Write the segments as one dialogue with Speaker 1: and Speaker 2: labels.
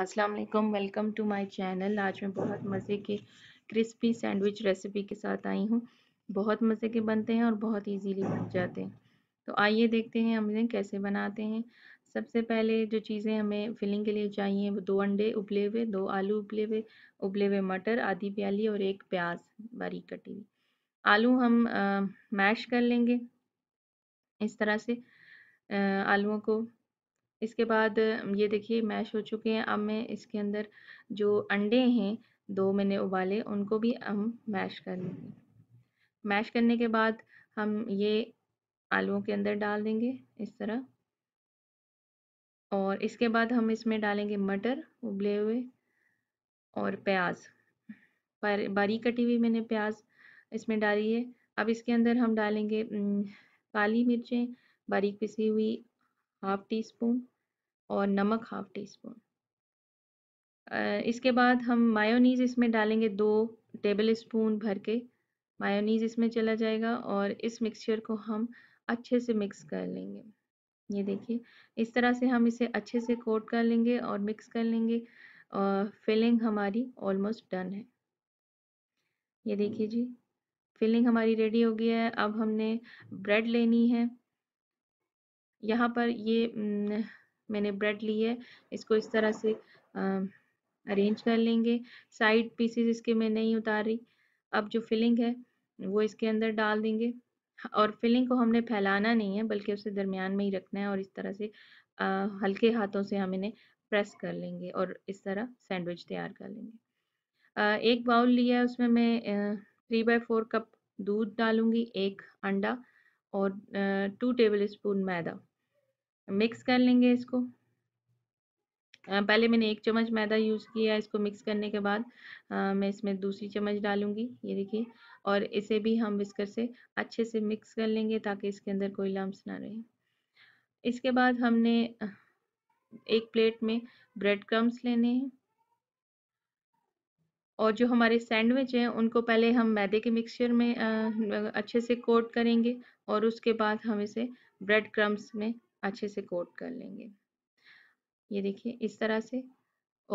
Speaker 1: अस्सलाम वालेकुम welcome to my channel आज मैं बहुत मज़े के क्रिस्पी सैंडविच रेसिपी के साथ आई हूँ बहुत मज़े के बनते हैं और बहुत इजीली बन जाते हैं तो आइए देखते हैं हम इन्हें कैसे बनाते हैं सबसे पहले जो चीज़ें हमें फिलिंग के लिए चाहिए वो दो अंडे उबले हुए दो आलू उबले हुए उबले हुए मटर आधी प्याली और एक प्याज बारीक कटी हुई आलू हम आ, मैश कर लेंगे इस तरह से आलुओं आलूओं को इसके बाद ये देखिए मैश हो चुके हैं अब मैं इसके अंदर जो अंडे हैं दो मैंने उबाले उनको भी हम मैश कर लेंगे मैश करने के बाद हम ये आलूओं के अंदर डाल देंगे इस तरह और इसके बाद हम इसमें डालेंगे मटर उबले हुए और प्याज पर बारीक कटी हुई मैंने प्याज इसमें डाली है अब इसके अंदर हम डालेंगे काली मिर्चें बारीक पिसी हुई हाफ टी स्पून और नमक हाफ टी स्पून इसके बाद हम मायोनीज़ इसमें डालेंगे दो टेबल स्पून भर के मायोनीज़ इसमें चला जाएगा और इस मिक्सचर को हम अच्छे से मिक्स कर लेंगे ये देखिए इस तरह से हम इसे अच्छे से कोट कर लेंगे और मिक्स कर लेंगे और फिलिंग हमारी ऑलमोस्ट डन है ये देखिए जी फिलिंग हमारी रेडी हो गया है अब हमने ब्रेड लेनी है यहाँ पर ये मैंने ब्रेड ली है इसको इस तरह से अरेंज कर लेंगे साइड पीसेस इसके मैं नहीं उतारी अब जो फिलिंग है वो इसके अंदर डाल देंगे और फिलिंग को हमने फैलाना नहीं है बल्कि उसे दरमियान में ही रखना है और इस तरह से आ, हल्के हाथों से हम इन्हें प्रेस कर लेंगे और इस तरह सैंडविच तैयार कर लेंगे आ, एक बाउल लिया है उसमें मैं थ्री बाई फोर कप दूध डालूंगी एक अंडा और टू टेबल स्पून मैदा मिक्स कर लेंगे इसको पहले मैंने एक चम्मच मैदा यूज़ किया इसको मिक्स करने के बाद मैं इसमें दूसरी चम्मच डालूंगी ये देखिए और इसे भी हम विस्कर से अच्छे से मिक्स कर लेंगे ताकि इसके अंदर कोई लम्ब ना रहे इसके बाद हमने एक प्लेट में ब्रेड क्रम्स लेने हैं और जो हमारे सैंडविच हैं उनको पहले हम मैदे के मिक्सचर में अच्छे से कोट करेंगे और उसके बाद हम इसे ब्रेड क्रम्स में अच्छे से कोट कर लेंगे ये देखिए इस तरह से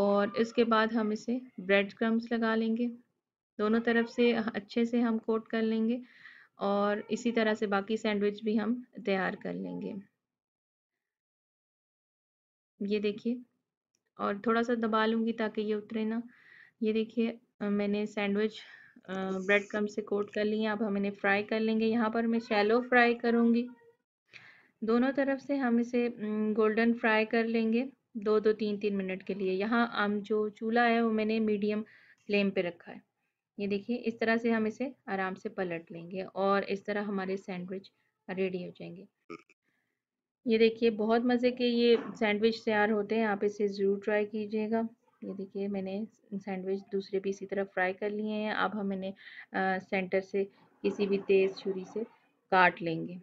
Speaker 1: और इसके बाद हम इसे ब्रेड क्रम्स लगा लेंगे दोनों तरफ से अच्छे से हम कोट कर लेंगे और इसी तरह से बाकी सैंडविच भी हम तैयार कर लेंगे ये देखिए और थोड़ा सा दबा लूँगी ताकि ये उतरे ना ये देखिए मैंने सैंडविच ब्रेड क्रम से कोट कर लिए अब हम इन्हें फ्राई कर लेंगे यहाँ पर मैं शैलो फ्राई करूँगी दोनों तरफ से हम इसे गोल्डन फ्राई कर लेंगे दो दो तीन तीन मिनट के लिए यहाँ हम जो चूल्हा है वो मैंने मीडियम फ्लेम पे रखा है ये देखिए इस तरह से हम इसे आराम से पलट लेंगे और इस तरह हमारे सैंडविच रेडी हो जाएंगे ये देखिए बहुत मज़े के ये सैंडविच तैयार होते हैं आप इसे ज़रूर ट्राई कीजिएगा ये देखिए मैंने सैंडविच दूसरे भी इसी तरह फ्राई कर लिए हैं अब हम इन्हें सेंटर से किसी भी तेज़ छुरी से काट लेंगे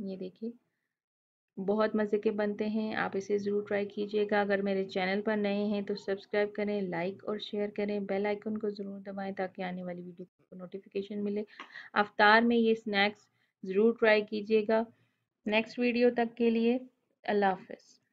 Speaker 1: ये देखिए बहुत मज़े के बनते हैं आप इसे ज़रूर ट्राई कीजिएगा अगर मेरे चैनल पर नए हैं तो सब्सक्राइब करें लाइक और शेयर करें बेल आइकन को ज़रूर दबाएं ताकि आने वाली वीडियो को नोटिफिकेशन मिले अवतार में ये स्नैक्स ज़रूर ट्राई कीजिएगा नेक्स्ट वीडियो तक के लिए अल्लाह हाफ